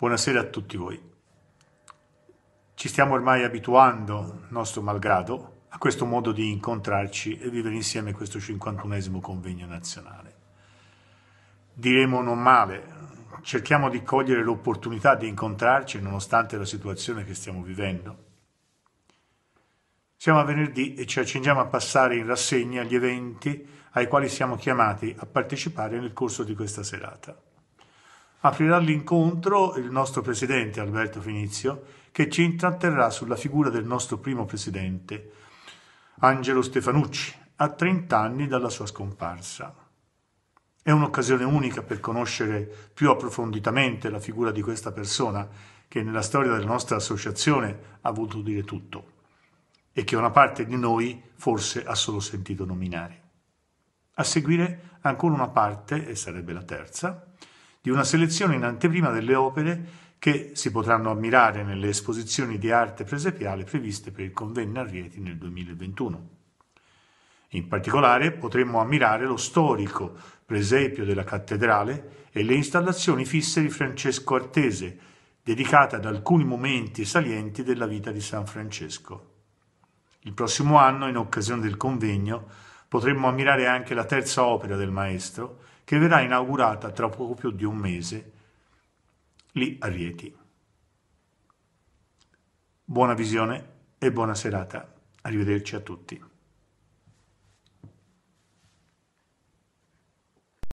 Buonasera a tutti voi. Ci stiamo ormai abituando, nostro malgrado, a questo modo di incontrarci e vivere insieme questo 51 convegno nazionale. Diremo non male, cerchiamo di cogliere l'opportunità di incontrarci nonostante la situazione che stiamo vivendo. Siamo a venerdì e ci accingiamo a passare in rassegna gli eventi ai quali siamo chiamati a partecipare nel corso di questa serata. Aprirà l'incontro il nostro presidente Alberto Finizio, che ci intratterrà sulla figura del nostro primo presidente, Angelo Stefanucci, a 30 anni dalla sua scomparsa. È un'occasione unica per conoscere più approfonditamente la figura di questa persona che nella storia della nostra associazione ha voluto dire tutto e che una parte di noi forse ha solo sentito nominare. A seguire ancora una parte, e sarebbe la terza, di una selezione in anteprima delle opere che si potranno ammirare nelle esposizioni di arte presepiale previste per il convegno a Rieti nel 2021. In particolare potremmo ammirare lo storico presepio della cattedrale e le installazioni fisse di Francesco Artese, dedicate ad alcuni momenti salienti della vita di San Francesco. Il prossimo anno, in occasione del convegno, potremmo ammirare anche la terza opera del maestro, che verrà inaugurata tra poco più di un mese lì a Rieti. Buona visione e buona serata. Arrivederci a tutti.